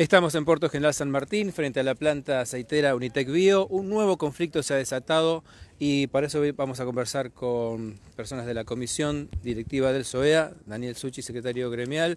Estamos en Puerto General San Martín, frente a la planta aceitera Unitec Bio. Un nuevo conflicto se ha desatado y para eso hoy vamos a conversar con personas de la comisión directiva del SOEA, Daniel Suchi, secretario gremial,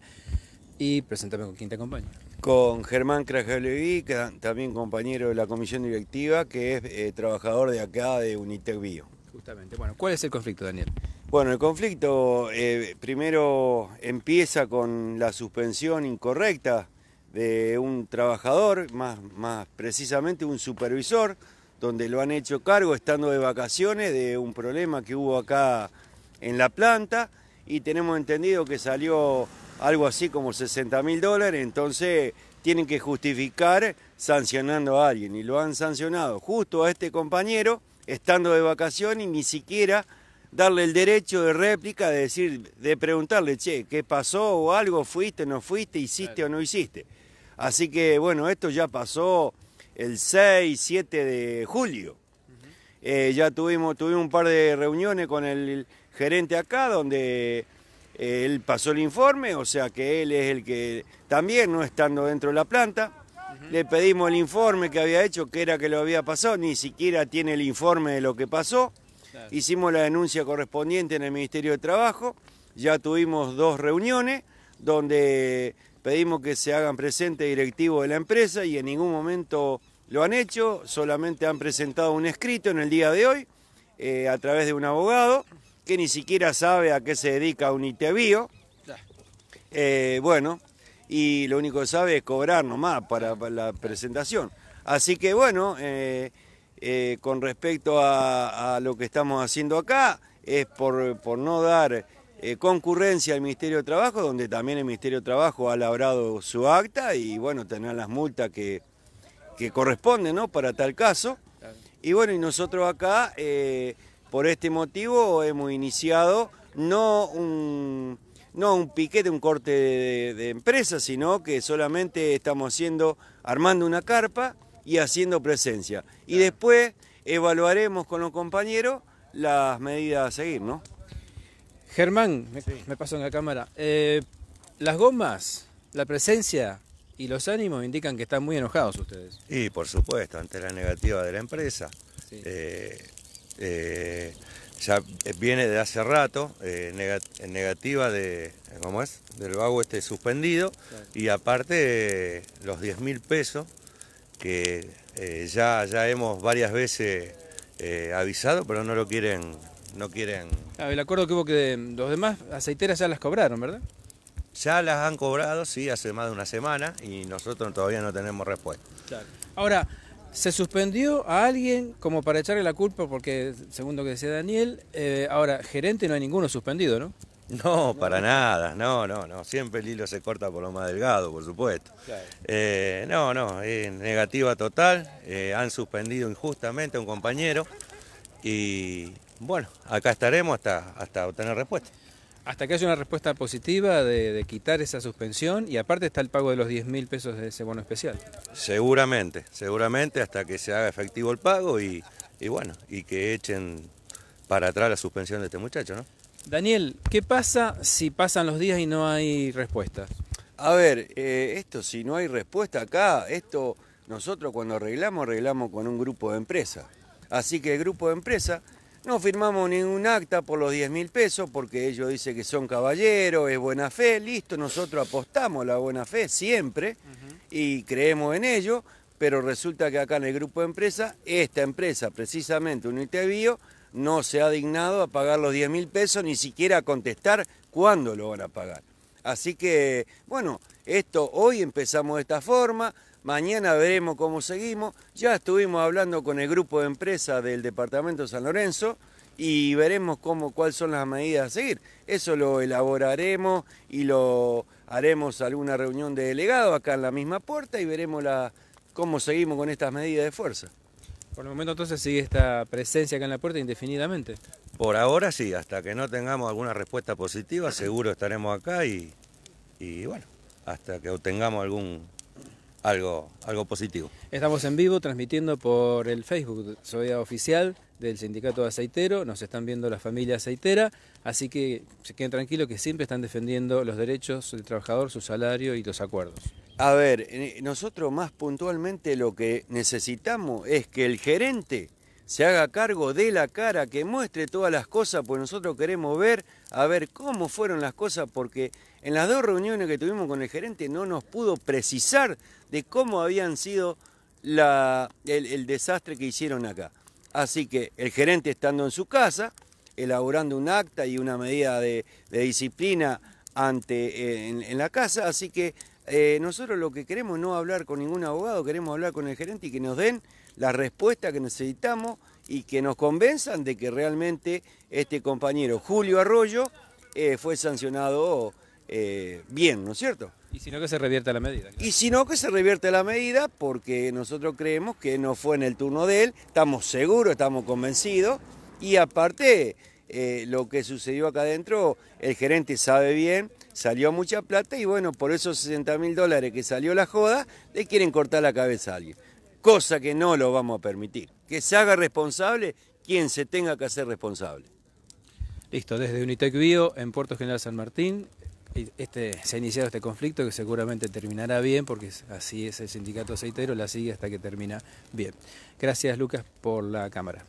y presentame con Quinta te acompaña. Con Germán que también compañero de la comisión directiva, que es eh, trabajador de acá de Unitec Bio. Justamente. Bueno, ¿cuál es el conflicto, Daniel? Bueno, el conflicto eh, primero empieza con la suspensión incorrecta de un trabajador, más, más precisamente un supervisor, donde lo han hecho cargo estando de vacaciones de un problema que hubo acá en la planta y tenemos entendido que salió algo así como 60 mil dólares, entonces tienen que justificar sancionando a alguien y lo han sancionado justo a este compañero estando de vacaciones y ni siquiera darle el derecho de réplica, de decir, de preguntarle, che, ¿qué pasó o algo? ¿Fuiste, no fuiste, hiciste o no hiciste? Así que bueno, esto ya pasó el 6, 7 de julio. Eh, ya tuvimos, tuvimos un par de reuniones con el gerente acá donde eh, él pasó el informe, o sea que él es el que también no estando dentro de la planta. Le pedimos el informe que había hecho, que era que lo había pasado, ni siquiera tiene el informe de lo que pasó. Hicimos la denuncia correspondiente en el Ministerio de Trabajo, ya tuvimos dos reuniones donde pedimos que se hagan presente directivos de la empresa y en ningún momento lo han hecho, solamente han presentado un escrito en el día de hoy eh, a través de un abogado que ni siquiera sabe a qué se dedica un ITBio. Eh, bueno, y lo único que sabe es cobrar nomás para, la presentación. Así que bueno, eh, eh, con respecto a, lo que estamos haciendo acá es por, no dar eh, concurrencia al Ministerio de Trabajo, donde también el Ministerio de Trabajo ha labrado su acta y bueno, tener las multas que, corresponden para tal caso. Y bueno, y nosotros acá, eh, por este motivo, hemos iniciado no un, no un piquete, un corte de, de empresa, sino que solamente estamos haciendo, armando una carpa y haciendo presencia. Y después evaluaremos con los compañeros las medidas a seguir, ¿no? Germán, me, paso en la cámara. Eh, las gomas, la presencia y los ánimos indican que están muy enojados ustedes. Y por supuesto, ante la negativa de la empresa. Eh, eh, ya viene de hace rato, negativa de, ¿cómo es? Del vago este suspendido y aparte los 10 mil pesos que eh, ya, ya hemos varias veces eh, avisado, pero no lo quieren, no quieren. Ah, el acuerdo que hubo que los demás aceiteras ya las cobraron, ¿verdad? Ya las han cobrado, sí, hace más de una semana y nosotros todavía no tenemos respuesta. Ahora, ¿se suspendió a alguien como para echarle la culpa? Porque, segundo que decía Daniel, eh, ahora, gerente no hay ninguno suspendido, ¿no? No, para nada, no, no, no. Siempre el hilo se corta por lo más delgado, por supuesto. Eh, no, no, es negativa total. Eh, han suspendido injustamente a un compañero y bueno, acá estaremos hasta, hasta obtener respuesta. Hasta que haya una respuesta positiva de, quitar esa suspensión y aparte está el pago de los 10 mil pesos de ese bono especial. Seguramente, seguramente hasta que se haga efectivo el pago y, y bueno, y que echen para atrás la suspensión de este muchacho, ¿no? Daniel, ¿qué pasa si pasan los días y no hay respuestas? A ver, eh, esto si no hay respuesta acá, esto nosotros cuando arreglamos, arreglamos con un grupo de empresas. Así que el grupo de empresas no firmamos ningún acta por los 10 mil pesos porque ellos dicen que son caballeros, es buena fe, listo, nosotros apostamos la buena fe siempre y creemos en ello, pero resulta que acá en el grupo de empresas, esta empresa precisamente, Unitebio, no se ha dignado a pagar los 10 mil pesos, ni siquiera a contestar cuándo lo van a pagar. Así que, bueno, esto hoy empezamos de esta forma, mañana veremos cómo seguimos. Ya estuvimos hablando con el grupo de empresas del departamento San Lorenzo y veremos cómo, cuáles son las medidas a seguir. Eso lo elaboraremos y lo haremos alguna reunión de delegado acá en la misma puerta y veremos cómo seguimos con estas medidas de fuerza. Por el momento entonces sigue esta presencia acá en la puerta indefinidamente. Por ahora sí, hasta que no tengamos alguna respuesta positiva, seguro estaremos acá y, bueno, hasta que obtengamos algún algo, algo positivo. Estamos en vivo transmitiendo por el Facebook soy Oficial del Sindicato Aceitero, nos están viendo la familia aceitera, así que se queden tranquilos que siempre están defendiendo los derechos del trabajador, su salario y los acuerdos. A ver, eh, nosotros más puntualmente lo que necesitamos es que el gerente se haga cargo de la cara, que muestre todas las cosas, pues nosotros queremos ver, a ver cómo fueron las cosas, porque en las dos reuniones que tuvimos con el gerente no nos pudo precisar de cómo habían sido el, desastre que hicieron acá. Así que el gerente estando en su casa, elaborando un acta y una medida de, disciplina ante, eh, en la casa, así que eh, nosotros lo que queremos no hablar con ningún abogado, queremos hablar con el gerente y que nos den la respuesta que necesitamos y que nos convenzan de que realmente este compañero Julio Arroyo eh, fue sancionado eh, bien, ¿no es cierto? Y si no que se revierta la medida. Y sino que se revierta la medida porque nosotros creemos que no fue en el turno de él, estamos seguros, estamos convencidos y aparte lo que sucedió acá adentro, el gerente sabe bien salió mucha plata y bueno, por esos 60 mil dólares que salió la joda, le quieren cortar la cabeza a alguien. Cosa que no lo vamos a permitir. Que se haga responsable quien se tenga que hacer responsable. Listo, desde Unitec Bio, en Puerto General San Martín, este, se ha iniciado este conflicto que seguramente terminará bien, porque así es el sindicato aceitero, la sigue hasta que termina bien. Gracias Lucas por la cámara.